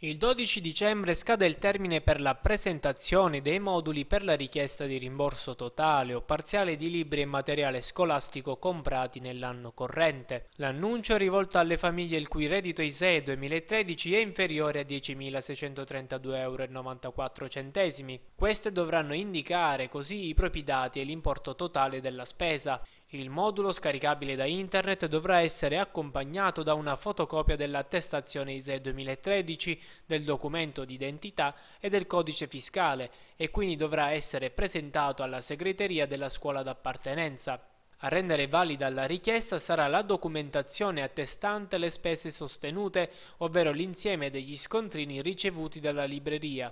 Il 12 dicembre scade il termine per la presentazione dei moduli per la richiesta di rimborso totale o parziale di libri e materiale scolastico comprati nell'anno corrente. L'annuncio è rivolto alle famiglie il cui reddito ISEE 2013 è inferiore a 10.632,94 euro. Queste dovranno indicare così i propri dati e l'importo totale della spesa. Il modulo scaricabile da internet dovrà essere accompagnato da una fotocopia dell'attestazione ISE 2013, del documento d'identità e del codice fiscale e quindi dovrà essere presentato alla segreteria della scuola d'appartenenza. A rendere valida la richiesta sarà la documentazione attestante le spese sostenute, ovvero l'insieme degli scontrini ricevuti dalla libreria.